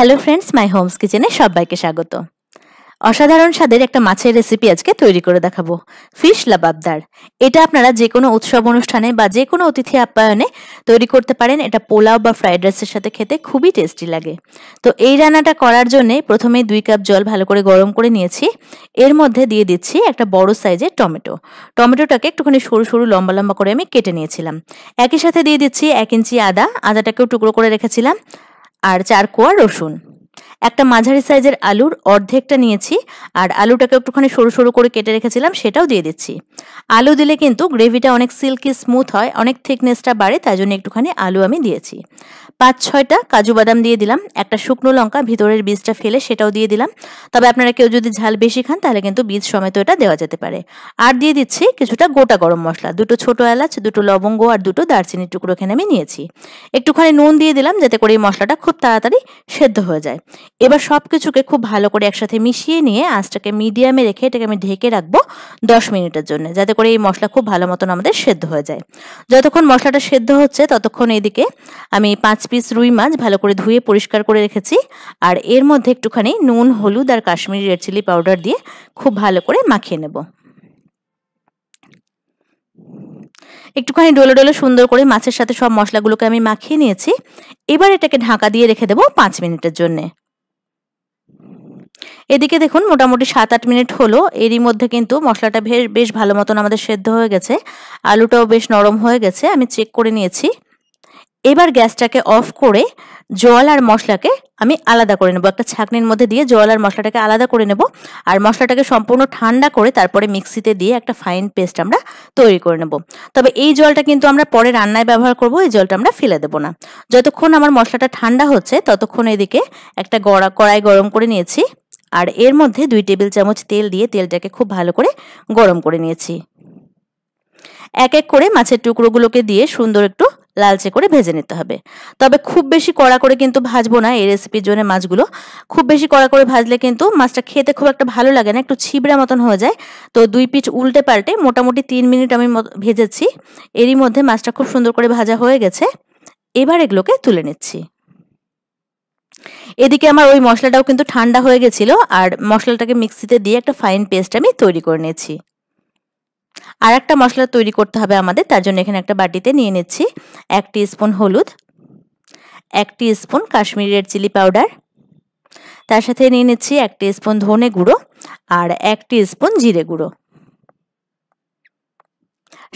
hello friends মাই Holmes কিচেনে সবাইকে স্বাগত অসাধারণ স্বাদের একটা মাছের রেসিপি আজকে তৈরি করে দেখাবো ফিশ লাবাবদার এটা আপনারা যে কোনো উৎসব অনুষ্ঠানে বা যে কোনো অতিথি আপ্যায়নে তৈরি করতে পারেন এটা পোলাও বা ফ্রাইড রাইসের সাথে খেতে খুবই টেস্টি লাগে তো এই রান্নাটা করার জন্যে প্রথমে দুই কাপ জল ভালো করে গরম করে নিয়েছি এর মধ্যে দিয়ে দিচ্ছি একটা বড় সাইজের টমেটো টমেটোটাকে একটুখানি সরু সরু লম্বা লম্বা করে আমি কেটে নিয়েছিলাম একই সাথে দিয়ে দিচ্ছি এক ইঞ্চি আদা আদাটাকেও টুকরো করে রেখেছিলাম আর চার কোয়া রসুন একটা মাঝারি সাইজের আলুর অর্ধেকটা নিয়েছি আর আলুটাকে একটুখানি সরু সরু করে কেটে রেখেছিলাম সেটাও দিয়ে দিচ্ছি আলু দিলে কিন্তু গ্রেভিটা অনেক সিল্কি স্মুথ হয় অনেক থিকনেসটা বাড়ে তাই জন্য একটুখানি আলু আমি দিয়েছি পাঁচ ছয়টা কাজু বাদাম দিয়ে দিলাম একটা শুকনো লঙ্কা ভিতরের বীজটা ফেলে সেটাও দিয়ে দিলাম তবে আপনারা কেউ যদি ঝাল বেশি খান তাহলে কিন্তু বীজ সমেত এটা দেওয়া যেতে পারে আর দিয়ে দিচ্ছি কিছুটা গোটা গরম মশলা দুটো ছোট এলাচ দুটো লবঙ্গ আর দুটো দারচিনির টুকরো এখানে আমি নিয়েছি একটুখানি নুন দিয়ে দিলাম যাতে করে এই মশলাটা খুব তাড়াতাড়ি সেদ্ধ হয়ে যায় এবার সব কিছুকে খুব ভালো করে একসাথে মিশিয়ে নিয়ে আঁচটাকে মিডিয়ামে রেখে এটাকে আমি ঢেকে রাখবো দশ মিনিটের জন্য যাতে করে এই মশলা খুব ভালো মতন আমাদের সেদ্ধ হয়ে যায় যতক্ষণ মশলাটা সেদ্ধ হচ্ছে ততক্ষণ এদিকে আমি পাঁচ পিস রুই মাছ ভালো করে ধুয়ে পরিষ্কার করে রেখেছি আর এর মধ্যে একটুখানি নুন হলুদ আর কাশ্মীরি রেড চিলি পাউডার দিয়ে খুব ভালো করে মাখিয়ে নেব একটুখানি ডোলো ডোলো সুন্দর করে মাছের সাথে সব মশলাগুলোকে আমি মাখিয়ে নিয়েছি এবার এটাকে ঢাকা দিয়ে রেখে দেবো পাঁচ মিনিটের জন্যে এদিকে দেখুন মোটামুটি সাত আট মিনিট হলো এরই মধ্যে কিন্তু মশলাটা বেশ বেশ ভালো মতন আমাদের সেদ্ধ হয়ে গেছে আলুটাও বেশ নরম হয়ে গেছে আমি চেক করে নিয়েছি এবার গ্যাসটাকে অফ করে জল আর মশলাকে আমি আলাদা করে নেবো একটা ছাঁকনির মধ্যে দিয়ে জল আর মশলাটাকে আলাদা করে নেব আর মশলাটাকে সম্পূর্ণ ঠান্ডা করে তারপরে মিক্সিতে দিয়ে একটা ফাইন পেস্ট আমরা তৈরি করে নেব তবে এই জলটা কিন্তু আমরা পরে রান্নায় ব্যবহার করব এই জলটা আমরা ফেলে দেব না যতক্ষণ আমার মশলাটা ঠান্ডা হচ্ছে ততক্ষণ এদিকে একটা গড়া কড়াই গরম করে নিয়েছি আর এর মধ্যে দুই টেবিল চামচ তেল দিয়ে তেলটাকে খুব ভালো করে গরম করে নিয়েছি এক এক করে মাছের টুকরোগুলোকে দিয়ে সুন্দর একটু লালচে করে ভেজে নিতে হবে তবে খুব বেশি কড়া করে কিন্তু ভাজবো না এই রেসিপির জন্য মাছগুলো খুব বেশি কড়া করে ভাজলে কিন্তু মাছটা খেতে খুব একটা ভালো লাগে না একটু ছিবড়া মতন হয়ে যায় তো দুই পিচ উল্টে পাল্টে মোটামুটি তিন মিনিট আমি ভেজেছি এরই মধ্যে মাছটা খুব সুন্দর করে ভাজা হয়ে গেছে এবার এগুলোকে তুলে নিচ্ছি এদিকে আমার ওই মশলাটাও কিন্তু ঠান্ডা হয়ে গেছিলো আর মশলাটাকে মিক্সিতে দিয়ে একটা ফাইন পেস্ট আমি তৈরি করে নিয়েছি আর একটা মশলা তৈরি করতে হবে আমাদের তার জন্য এখানে একটা বাটিতে নিয়ে নিচ্ছি এক স্পুন হলুদ এক spoon Kashmiri red chilli powder তার সাথে নিয়ে নিচ্ছি এক স্পুন ধনে গুঁড়ো আর এক স্পুন জিরে গুঁড়ো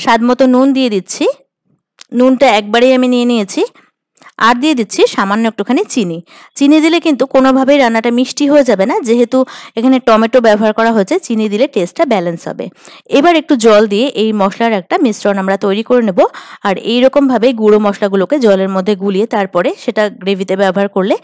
স্বাদ মতো নুন দিয়ে দিচ্ছি নুনটা একবারেই আমি নিয়ে নিয়েছি আর দিয়ে দিচ্ছি সামান্য একটুখানি চিনি চিনি দিলে কিন্তু কোনোভাবেই রান্নাটা মিষ্টি হয়ে যাবে না যেহেতু এখানে টমেটো ব্যবহার করা হয়েছে চিনি দিলে টেস্টটা ব্যালেন্স হবে এবার একটু জল দিয়ে এই মশলার একটা মিশ্রণ আমরা তৈরি করে নেব আর এই রকমভাবে গুঁড়ো মশলাগুলোকে জলের মধ্যে গুলিয়ে তারপরে সেটা গ্রেভিতে ব্যবহার করলে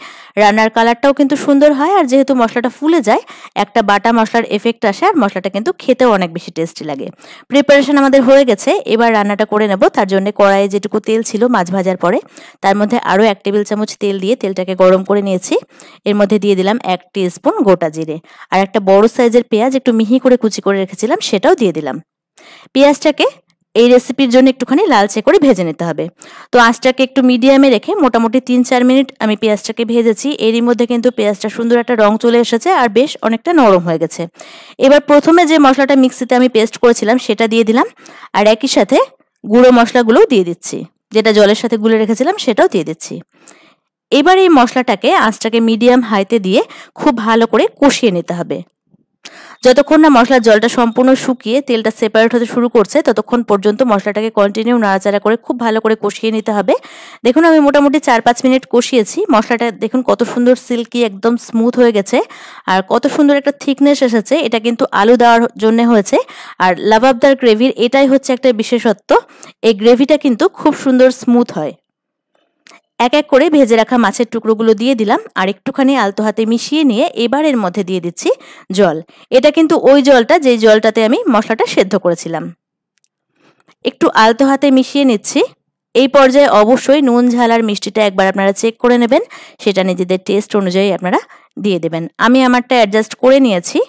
রান্নার কালারটাও কিন্তু সুন্দর হয় আর যেহেতু মশলাটা ফুলে যায় একটা বাটা মশলার এফেক্ট আসে আর মশলাটা কিন্তু খেতেও অনেক বেশি টেস্টি লাগে প্রিপারেশন আমাদের হয়ে গেছে এবার রান্নাটা করে নেব তার জন্য কড়াইয়ে যেটুকু তেল ছিল মাছ ভাজার পরে তার মধ্যে আরও এক টেবিল চামচ তেল দিয়ে তেলটাকে গরম করে নিয়েছি এর মধ্যে দিয়ে দিলাম এক স্পুন গোটা জিরে আর একটা বড় সাইজের পেঁয়াজ একটু মিহি করে কুচি করে রেখেছিলাম সেটাও দিয়ে দিলাম পেঁয়াজটাকে এই রেসিপির জন্য একটুখানি লালচে করে ভেজে নিতে হবে তো আঁচটাকে একটু মিডিয়ামে রেখে মোটামুটি তিন চার মিনিট আমি পেঁয়াজটাকে ভেজেছি এরই মধ্যে কিন্তু পেঁয়াজটা সুন্দর একটা রং চলে এসেছে আর বেশ অনেকটা নরম হয়ে গেছে এবার প্রথমে যে মশলাটা মিক্সিতে আমি পেস্ট করেছিলাম সেটা দিয়ে দিলাম আর একই সাথে গুঁড়ো মশলাগুলোও দিয়ে দিচ্ছি যেটা জলের সাথে গুলে রেখেছিলাম সেটাও দিয়ে দিচ্ছি এবার এই মশলাটাকে আঁচটাকে মিডিয়াম হাইতে দিয়ে খুব ভালো করে কষিয়ে নিতে হবে যতক্ষণ না মশলার জলটা সম্পূর্ণ শুকিয়ে তেলটা সেপারেট হতে শুরু করছে ততক্ষণ পর্যন্ত মশলাটাকে কন্টিনিউ নাড়াচাড়া করে খুব ভালো করে কষিয়ে নিতে হবে দেখুন আমি মোটামুটি চার পাঁচ মিনিট কষিয়েছি মশলাটা দেখুন কত সুন্দর সিল্কি একদম স্মুথ হয়ে গেছে আর কত সুন্দর একটা থিকনেস এসেছে এটা কিন্তু আলু দেওয়ার জন্য হয়েছে আর লাভাবদার গ্রেভির এটাই হচ্ছে একটা বিশেষত্ব এই গ্রেভিটা কিন্তু খুব সুন্দর স্মুথ হয় এক এক করে ভেজে রাখা মাছের টুকরোগুলো দিয়ে দিলাম আর একটুখানি আলতো হাতে মিশিয়ে নিয়ে এবারের মধ্যে দিয়ে দিচ্ছি জল এটা কিন্তু ওই জলটা যেই জলটাতে আমি মশলাটা সেদ্ধ করেছিলাম একটু আলতো হাতে মিশিয়ে নিচ্ছি এই পর্যায়ে অবশ্যই নুন ঝাল আর মিষ্টিটা একবার আপনারা চেক করে নেবেন সেটা নিজেদের টেস্ট অনুযায়ী আপনারা দিয়ে দেবেন আমি আমারটা অ্যাডজাস্ট করে নিয়েছি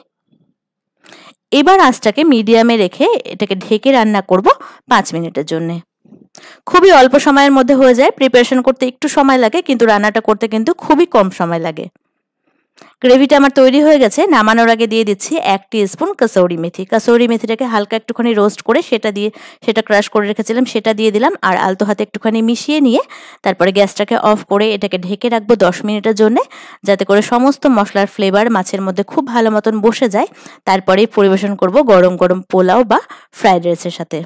এবার আঁচটাকে মিডিয়ামে রেখে এটাকে ঢেকে রান্না করব পাঁচ মিনিটের জন্যে খুবই অল্প সময়ের মধ্যে হয়ে যায় প্রিপারেশন করতে একটু সময় লাগে কিন্তু রান্নাটা করতে কিন্তু খুবই কম সময় লাগে গ্রেভিটা আমার তৈরি হয়ে গেছে নামানোর আগে দিয়ে দিচ্ছি এক স্পুন কাসৌরি মেথি কাসৌরি মেথিটাকে হালকা একটুখানি রোস্ট করে সেটা দিয়ে সেটা ক্রাশ করে রেখেছিলাম সেটা দিয়ে দিলাম আর আলতো হাতে একটুখানি মিশিয়ে নিয়ে তারপরে গ্যাসটাকে অফ করে এটাকে ঢেকে রাখবো দশ মিনিটের জন্য যাতে করে সমস্ত মশলার ফ্লেভার মাছের মধ্যে খুব ভালো মতন বসে যায় তারপরেই পরিবেশন করব গরম গরম পোলাও বা ফ্রাইড রাইসের সাথে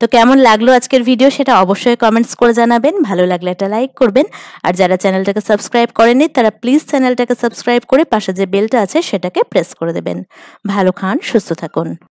তো কেমন লাগলো আজকের ভিডিও সেটা অবশ্যই কমেন্টস করে জানাবেন ভালো লাগলে একটা লাইক করবেন আর যারা চ্যানেলটাকে সাবস্ক্রাইব করেনি তারা প্লিজ চ্যানেলটাকে সাবস্ক্রাইব করে পাশে যে বেলটা আছে সেটাকে প্রেস করে দেবেন ভালো খান সুস্থ থাকুন